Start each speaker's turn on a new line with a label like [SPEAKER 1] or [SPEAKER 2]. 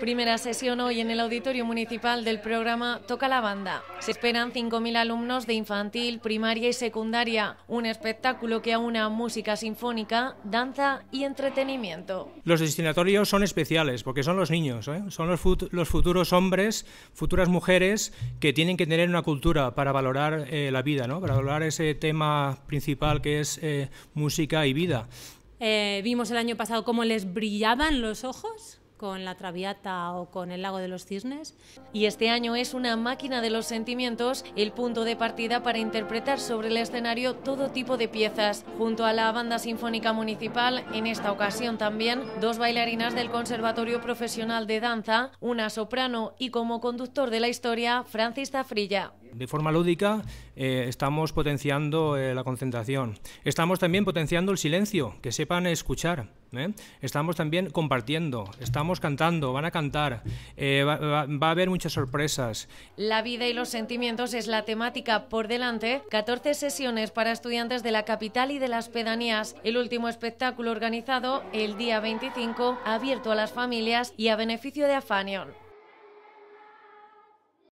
[SPEAKER 1] Primera sesión hoy en el Auditorio Municipal del programa Toca la Banda. Se esperan 5.000 alumnos de infantil, primaria y secundaria, un espectáculo que aúna música sinfónica, danza y entretenimiento.
[SPEAKER 2] Los destinatorios son especiales porque son los niños, ¿eh? son los, futuros hombres, futuras mujeres que tienen que tener una cultura para valorar eh, la vida, ¿no? para valorar ese tema principal que es eh, música y vida.
[SPEAKER 3] vimos el año pasado cómo les brillaban los ojos con La Traviata o con El Lago de los Cisnes. Y este año es una máquina
[SPEAKER 1] de los sentimientos el punto de partida para interpretar sobre el escenario todo tipo de piezas, junto a la Banda Sinfónica Municipal, en esta ocasión también dos bailarinas del Conservatorio Profesional de Danza, una soprano y como conductor de la historia, Francis Zafrilla.
[SPEAKER 2] De forma lúdica eh, estamos potenciando eh, la concentración. Estamos también potenciando el silencio, que sepan escuchar ¿eh? Estamos también compartiendo, estamos cantando, van a cantar, eh, va, va, a haber muchas sorpresas.
[SPEAKER 1] La vida y los sentimientos es la temática por delante. 14 sesiones para estudiantes de la capital y de las pedanías. El último espectáculo organizado el día 25, abierto a las familias y a beneficio de Afanion.